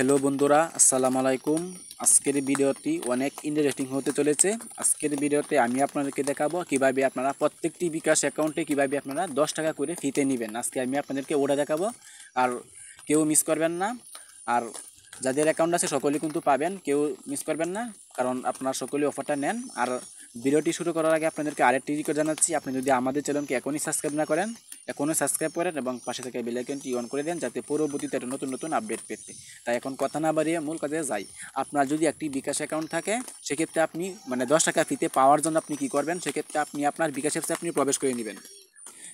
hello বন্ধুরা আসসালাম আলাইকুম আজকের ভিডিওটি অনেক ইন্টারেস্টিং হতে চলেছে আজকের ভিডিওতে আমি আপনাদেরকে দেখাবো কিভাবে আপনারা প্রত্যেকটি বিকাশ অ্যাকাউন্টে কিভাবে আপনারা দশ টাকা করে ফিতে নেবেন আজকে আমি আপনাদেরকে ওটা দেখাবো আর কেউ মিস করবেন না আর যাদের অ্যাকাউন্ট আছে সকলে কিন্তু পাবেন কেউ মিস করবেন না কারণ আপনারা সকলে অফারটা নেন আর ভিডিওটি শুরু করার আগে আপনাদেরকে আরেকটি রিকোয়েস্ট জানাচ্ছি আপনি যদি আমাদের চ্যানেলকে এখনই সাবস্ক্রাইব না করেন এখনও সাবস্ক্রাইব করেন এবং পাশে থেকে বেলাইকনটি অন করে দেন যাতে পরবর্তীতে নতুন নতুন আপডেট পেতে তাই এখন কথা না বাড়িয়ে মূল কাজে যাই আপনার যদি একটি বিকাশ অ্যাকাউন্ট থাকে সেক্ষেত্রে আপনি মানে দশ টাকা ফিতে পাওয়ার জন্য আপনি কি করবেন সেক্ষেত্রে আপনি আপনার বিকাশের অ্যাপসে আপনি প্রবেশ করে নেবেন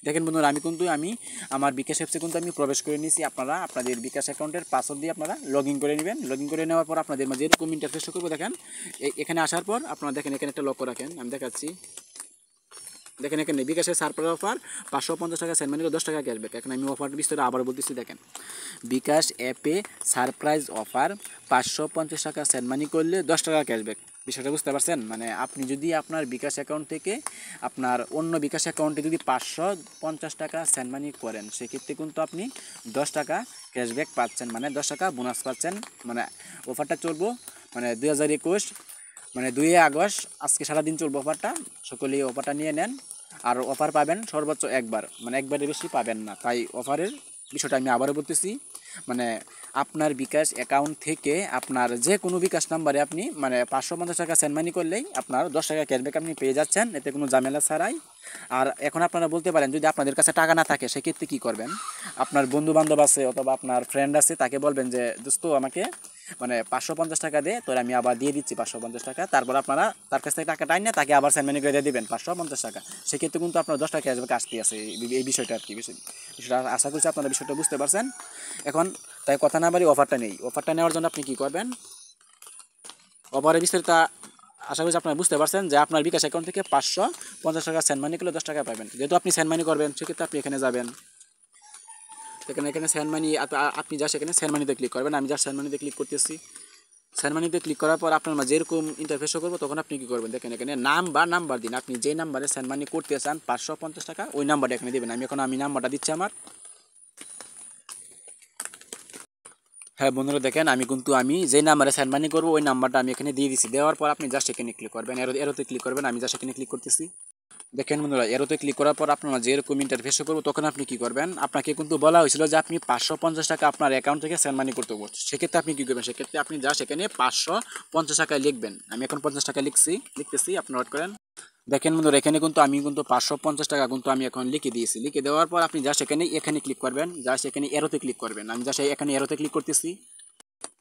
দেখেন বন্ধুরা আমি কিন্তু আমি আমার বিকাশ অ্যাপসে কিন্তু আমি প্রবেশ করে নিয়েছি আপনারা আপনাদের বিকাশ অ্যাকাউন্টের পাসওয়ার্ড দিয়ে আপনারা লগ ইন করে নেবেন লগ ইন করে নেওয়ার পর আপনাদের মাঝে এরকম ইন্টারফেস করবো দেখেন এখানে আসার পর আপনারা দেখেন এখানে একটা লক্ষ্য রাখেন আমি দেখাচ্ছি দেখেন এখানে বিকাশের সারপ্রাইজ অফার পাঁচশো পঞ্চাশ টাকা সেন্ট মানিকে দশ টাকা ক্যাশব্যাক এখন আমি অফারটা বিস্তারে আবার বলতেছি দেখেন বিকাশ অ্যাপে সারপ্রাইজ অফার পাঁচশো পঞ্চাশ টাকা সেন্ট মানি করলে দশ টাকা ক্যাশব্যাক বিষয়টা বুঝতে পারছেন মানে আপনি যদি আপনার বিকাশ অ্যাকাউন্ট থেকে আপনার অন্য বিকাশ অ্যাকাউন্টে যদি পাঁচশো পঞ্চাশ টাকা সেন্টমানি মানি করেন সেক্ষেত্রে কিন্তু আপনি দশ টাকা ক্যাশব্যাক পাচ্ছেন মানে দশ টাকা বোনাস পাচ্ছেন মানে অফারটা চলবো মানে দু হাজার একুশ মানে দুই আগস্ট আজকে সারাদিন চলবে অফারটা সকলেই অফারটা নিয়ে নেন আর অফার পাবেন সর্বোচ্চ একবার মানে একবারের বেশি পাবেন না তাই অফারের বিষয়টা আমি আবারও বলতেছি মানে আপনার বিকাশ অ্যাকাউন্ট থেকে আপনার যে কোনো বিকাশ নাম্বারে আপনি মানে পাঁচশো পঞ্চাশ টাকা সেনমানি করলেই আপনার দশ টাকা ক্যাশব্যাক আপনি পেয়ে যাচ্ছেন এতে কোনো ঝামেলা ছাড়াই আর এখন আপনারা বলতে পারেন যদি আপনাদের কাছে টাকা না থাকে সেক্ষেত্রে কী করবেন আপনার বন্ধু বান্ধব আছে অথবা আপনার ফ্রেন্ড আছে তাকে বলবেন যে দোস্ত আমাকে মানে পাঁচশো পঞ্চাশ টাকা দিয়ে তোর আমি আবার দিয়ে দিচ্ছি পাঁচশো পঞ্চাশ টাকা তারপর আপনারা তার কাছ থেকে টাকাটা না তাকে আবার সেন্ট স্যান্ড করে দিয়ে দেবেন পাঁচশো পঞ্চাশ টাকা সেক্ষেত্রে কিন্তু আপনার দশ টাকা আসবে কাজটি আছে এই বিষয়টা আর কি বিষয়টা আশা করছি আপনারা বিষয়টা বুঝতে পারছেন এখন তাই কথা না বাড়ি অফারটা নেই অফারটা নেওয়ার জন্য আপনি কী করবেন অফারের বিস্তারিত আশা করছি আপনারা বুঝতে পারছেন যে আপনার বিকাশ অ্যাকাউন্ট থেকে পাঁচশো পঞ্চাশ টাকা সেন্ট মানি করলে দশ টাকা পাবেন যেহেতু আপনি সেন্ট মানি করবেন সেক্ষেত্রে আপনি এখানে যাবেন সেখানে এখানে স্যান মানি আপনি যা সেখানে স্যান মানিতে ক্লিক করবেন আমি যা স্যান মানিতে ক্লিক করতেছি স্যান মানিতে ক্লিক করার পর আপনার মা যেরকম ইন্টারফেস করবো তখন আপনি কী করবেন দেখেন এখানে নাম বা নাম্বার দিন আপনি যে নাম্বারে স্যান মানি করতে চান পাঁচশো পঞ্চাশ টাকা ওই নাম্বারটা এখানে দেবেন আমি এখন আমি নাম্বারটা দিচ্ছি আমার হ্যাঁ বন্ধুরা দেখেন আমি কিন্তু আমি যে নাম্বারে স্যান মানি করবো ওই নাম্বারটা আমি এখানে দিয়ে দিচ্ছি দেওয়ার পর আপনি জাস্ট এখানে ক্লিক করবেন এরোতে ক্লিক করবেন আমি জাস্ট এখানে ক্লিক করতেছি দেখেন বন্ধুরা এরোতে ক্লিক করার পর আপনারা যেরকম ইন্টারফেস করবো তখন আপনি কি করবেন আপনাকে কিন্তু বলা হয়েছিল যে আপনি পাঁচশো পঞ্চাশ টাকা আপনার অ্যাকাউন্ট থেকে সেন্ড মানি করতে পারছেন সেক্ষেত্রে আপনি কী করবেন সেক্ষেত্রে আপনি যা সেখানে পাঁচশো পঞ্চাশ টাকা লিখবেন আমি এখন পঞ্চাশ টাকা লিখছি লিখতেছি আপনি ওয়েট করেন দেখেন বন্ধুরা এখানে কিন্তু আমি কিন্তু পাঁচশো পঞ্চাশ টাকা কিন্তু আমি এখন লিখে দিয়েছি লিখে দেওয়ার পর আপনি যা সেখানে এখানে ক্লিক করবেন যা সেখানে এরোতে ক্লিক করবেন আমি যা এখানে এরোতে ক্লিক করতেছি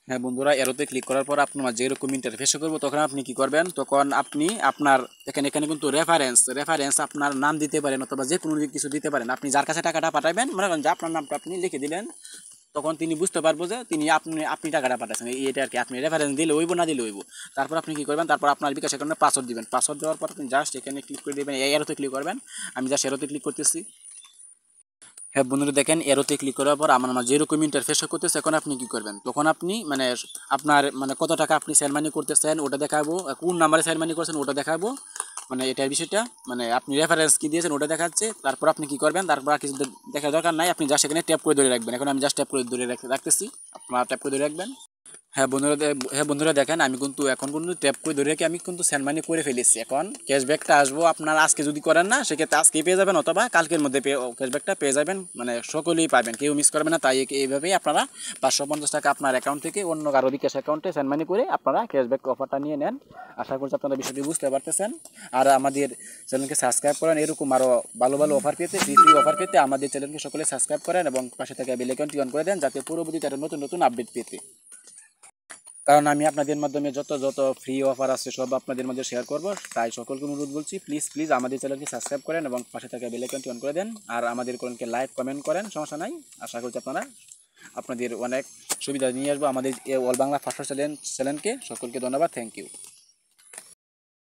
হ্যাঁ বন্ধুরা এরোতে ক্লিক করার পর আপনার যেরকম ইন্টারফেসে করবো তখন আপনি কি করবেন তখন আপনি আপনার এখানে এখানে কিন্তু রেফারেন্স রেফারেন্স আপনার নাম দিতে পারেন অথবা যে কোনো কিছু দিতে পারেন আপনি যার কাছে টাকাটা পাঠাবেন মনে করেন যে আপনার নামটা আপনি লিখে দিলেন তখন তিনি বুঝতে পারবো যে তিনি আপনি আপনি টাকাটা পাঠাচ্ছেন এটা আর কি আপনি রেফারেন্স দিলে হইব না দিলে হইব তারপর আপনি কী করবেন তারপর আপনার বিকাশ অ্যাকাউন্টে পাসওয়ার্ড দিবেন পাসওয়ার্ড দেওয়ার পর আপনি জাস্ট এখানে ক্লিক করে দেবেন এরোতে ক্লিক করবেন আমি জাস্ট এরোতে ক্লিক করতেছি হ্যাঁ বন্ধুরা দেখেন এরোতে ক্লিক করার পর আমার মাঝে যেরকম ইন্টারফেস করতেছে এখন আপনি কি করবেন তখন আপনি মানে আপনার মানে কত টাকা আপনি সেল মানি করতেছেন ওটা দেখাবো কোন নাম্বারে সেল মানি করছেন ওটা দেখাবো মানে এটার বিষয়টা মানে আপনি রেফারেন্স কী দিয়েছেন ওটা দেখাচ্ছে তারপর আপনি কি করবেন তারপর আর কিছু দেখার দরকার নাই আপনি যা সেখানে ট্যাপ করে ধরে রাখবেন এখন আমি জাস্ট ট্যাপ করে ধরে রাখতেছি আপনারা ট্যাপ করে ধরে রাখবেন হ্যাঁ বন্ধুরা হ্যাঁ বন্ধুরা দেখেন আমি কিন্তু এখন কিন্তু ট্যাপ করে ধরে রেখে আমি কিন্তু সেন্ড মানি করে ফেলেছি এখন ক্যাশব্যাকটা আসবো আপনারা আজকে যদি করেন না সেক্ষেত্রে আজকে পেয়ে যাবেন অথবা কালকের মধ্যে ক্যাশব্যাকটা পেয়ে যাবেন মানে সকলেই পাবেন কেউ মিস করবে না তাই এইভাবেই আপনারা পাঁচশো পঞ্চাশ টাকা আপনার অ্যাকাউন্ট থেকে অন্য কারো ক্যাশ অ্যাকাউন্টে সেন্ড মানি করে আপনারা ক্যাশব্যাক অফারটা নিয়ে নেন আশা করছি আপনারা বিষয়টি বুঝতে পারতেছেন আর আমাদের চ্যানেলকে সাবস্ক্রাইব করেন এরকম আরও ভালো ভালো অফার পেতে ফ্রি ফ্রি অফার পেতে আমাদের চ্যানেলকে সকলে সাবস্ক্রাইব করেন এবং পাশে থেকে বেলেকনটি অন করে দেন যাতে পুরোপুরি আরও নতুন নতুন আপডেট পেতে কারণ আমি আপনাদের মাধ্যমে যত যত ফ্রি অফার আছে সব আপনাদের মাঝে শেয়ার করব তাই সকলকে অনুরোধ বলছি প্লিজ প্লিজ আমাদের চ্যানেলকে সাবস্ক্রাইব করেন এবং পাশে থাকা বেলাইকনটি অন করে দেন আর আমাদের কোনকে লাইক কমেন্ট করেন সমস্যা নাই আশা করছি আপনারা আপনাদের অনেক সুবিধা নিয়ে আসবো আমাদের অল বাংলা ফার্স্ট চ্যানেল চ্যানেলকে সকলকে ধন্যবাদ থ্যাংক ইউ